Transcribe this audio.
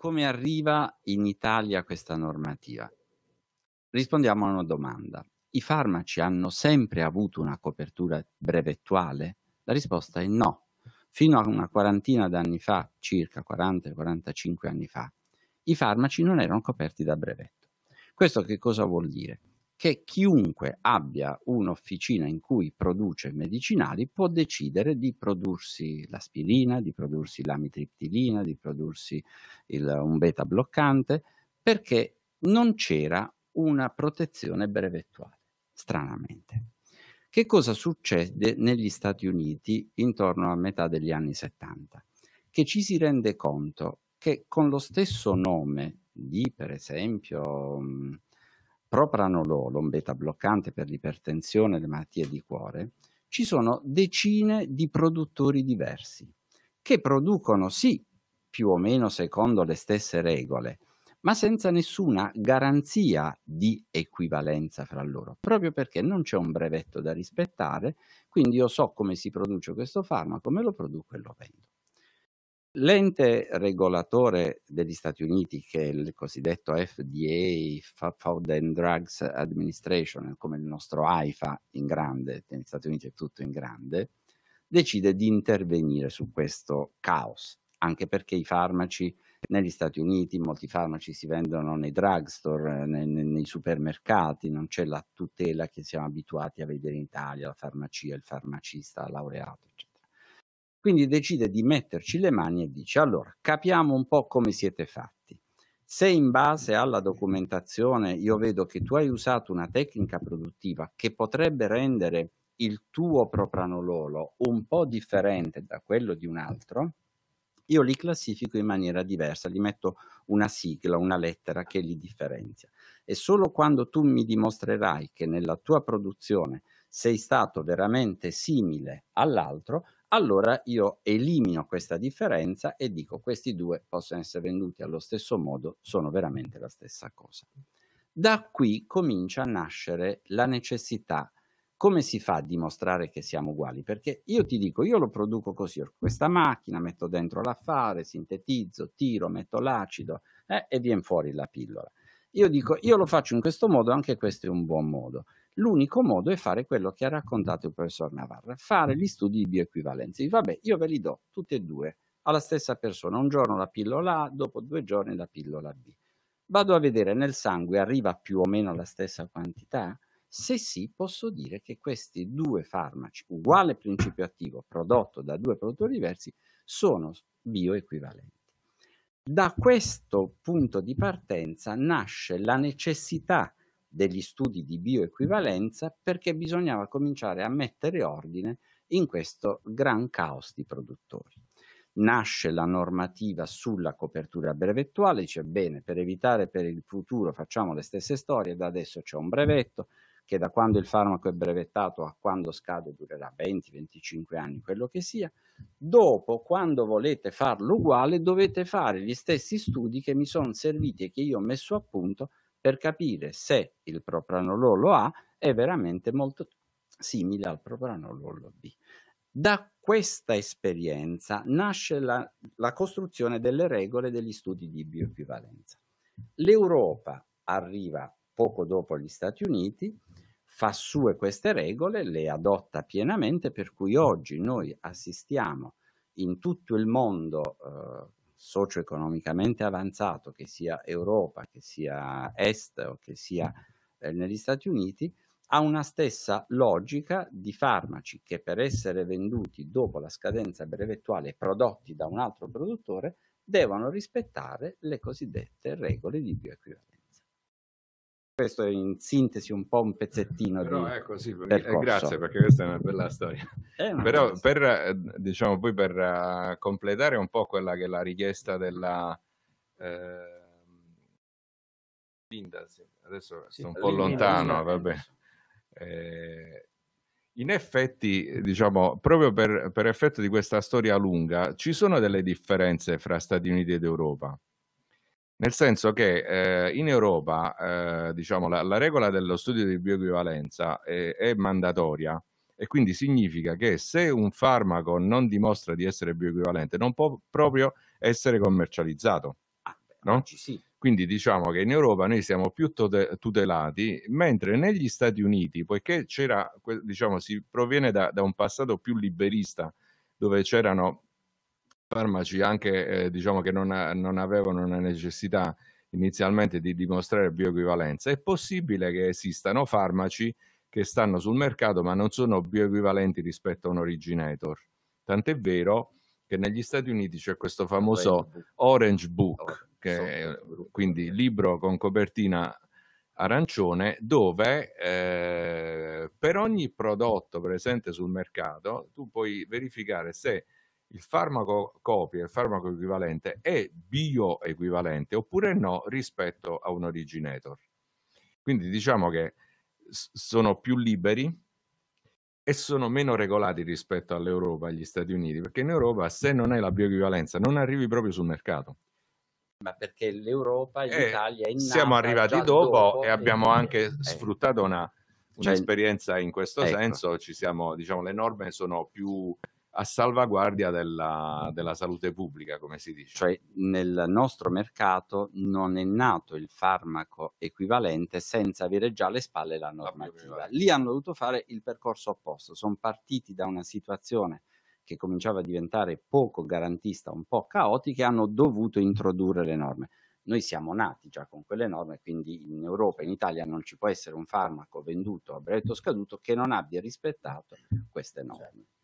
come arriva in Italia questa normativa? Rispondiamo a una domanda. I farmaci hanno sempre avuto una copertura brevettuale? La risposta è no. Fino a una quarantina d'anni fa, circa 40-45 anni fa, i farmaci non erano coperti da brevetto. Questo che cosa vuol dire? che chiunque abbia un'officina in cui produce medicinali può decidere di prodursi l'aspirina, di prodursi l'amitriptilina, di prodursi il, un beta bloccante, perché non c'era una protezione brevettuale, stranamente. Che cosa succede negli Stati Uniti intorno a metà degli anni 70? Che ci si rende conto che con lo stesso nome di, per esempio, propranololo, un beta bloccante per l'ipertensione e le malattie di cuore, ci sono decine di produttori diversi che producono sì più o meno secondo le stesse regole, ma senza nessuna garanzia di equivalenza fra loro, proprio perché non c'è un brevetto da rispettare, quindi io so come si produce questo farmaco, me lo produco e lo vendo. L'ente regolatore degli Stati Uniti, che è il cosiddetto FDA, Food and Drugs Administration, come il nostro AIFA in grande, negli Stati Uniti è tutto in grande, decide di intervenire su questo caos, anche perché i farmaci negli Stati Uniti, molti farmaci si vendono nei drugstore, eh, nei, nei supermercati, non c'è la tutela che siamo abituati a vedere in Italia, la farmacia, il farmacista laureato quindi decide di metterci le mani e dice allora capiamo un po' come siete fatti. Se in base alla documentazione io vedo che tu hai usato una tecnica produttiva che potrebbe rendere il tuo propranololo un po' differente da quello di un altro, io li classifico in maniera diversa, gli metto una sigla, una lettera che li differenzia. E solo quando tu mi dimostrerai che nella tua produzione sei stato veramente simile all'altro, allora io elimino questa differenza e dico questi due possono essere venduti allo stesso modo, sono veramente la stessa cosa. Da qui comincia a nascere la necessità, come si fa a dimostrare che siamo uguali? Perché io ti dico, io lo produco così, ho questa macchina, metto dentro l'affare, sintetizzo, tiro, metto l'acido eh, e viene fuori la pillola. Io dico, io lo faccio in questo modo, anche questo è un buon modo. L'unico modo è fare quello che ha raccontato il professor Navarra, fare gli studi di bioequivalenza. Vabbè, io ve li do tutti e due alla stessa persona, un giorno la pillola A, dopo due giorni la pillola B. Vado a vedere nel sangue, arriva più o meno la stessa quantità? Se sì, posso dire che questi due farmaci, uguale principio attivo, prodotto da due produttori diversi, sono bioequivalenti. Da questo punto di partenza nasce la necessità degli studi di bioequivalenza perché bisognava cominciare a mettere ordine in questo gran caos di produttori. Nasce la normativa sulla copertura brevettuale, dice bene, per evitare per il futuro facciamo le stesse storie, da adesso c'è un brevetto che da quando il farmaco è brevettato a quando scade durerà 20-25 anni, quello che sia. Dopo, quando volete farlo uguale, dovete fare gli stessi studi che mi sono serviti e che io ho messo a punto per capire se il propranololo A è veramente molto simile al propranololo B. Da questa esperienza nasce la, la costruzione delle regole degli studi di bioequivalenza. L'Europa arriva poco dopo gli Stati Uniti, fa sue queste regole, le adotta pienamente, per cui oggi noi assistiamo in tutto il mondo eh, socio-economicamente avanzato, che sia Europa, che sia Est o che sia mm. eh, negli Stati Uniti, ha una stessa logica di farmaci che per essere venduti dopo la scadenza brevettuale prodotti da un altro produttore devono rispettare le cosiddette regole di bioequivalenza questo è in sintesi un po' un pezzettino Però, di ecco, sì, eh, percorso. grazie perché questa è una bella storia. Una Però per, eh, diciamo, poi per uh, completare un po' quella che è la richiesta della... Uh, ehm, Windows, adesso sì, sto un po' lontano, vabbè. in effetti, diciamo, proprio per, per effetto di questa storia lunga, ci sono delle differenze fra Stati Uniti ed Europa. Nel senso che eh, in Europa eh, diciamo, la, la, regola dello studio di bioequivalenza è, eh, è, mandatoria e quindi significa che se un farmaco non dimostra di essere bioequivalente non può proprio essere commercializzato. Ah, no? sì. Quindi diciamo che in Europa noi siamo più tutelati, mentre negli Stati Uniti, poiché c'era, diciamo, si proviene da, da un passato più liberista, dove c'erano farmaci anche eh, diciamo che non, non, avevano una necessità inizialmente di dimostrare bioequivalenza, è possibile che esistano farmaci che stanno sul mercato ma non sono bioequivalenti rispetto a un originator. Tant'è vero che negli Stati Uniti c'è questo famoso Orange Book, oh, che è eh. quindi libro con copertina arancione, dove eh, per ogni prodotto presente sul mercato tu puoi verificare se il farmaco copia, il farmaco equivalente è bioequivalente oppure no rispetto a un originator. Quindi diciamo che sono più liberi e sono meno regolati rispetto all'Europa e agli Stati Uniti, perché in Europa se non hai la bioequivalenza non arrivi proprio sul mercato. Ma perché l'Europa, eh, l'Italia è nata Siamo arrivati dopo, dopo, e abbiamo e... anche sfruttato una, cioè, un'esperienza in questo ecco. senso, ci siamo, diciamo, le norme sono più a salvaguardia della, della, salute pubblica, come si dice. Cioè nel nostro mercato non è nato il farmaco equivalente senza avere già alle spalle la normativa. Lì hanno dovuto fare il percorso opposto, sono partiti da una situazione che cominciava a diventare poco garantista, un po' caotica, e hanno dovuto introdurre le norme. Noi siamo nati già con quelle norme, quindi in Europa, in Italia non ci può essere un farmaco venduto a brevetto scaduto che non abbia rispettato queste certo. norme. Certo.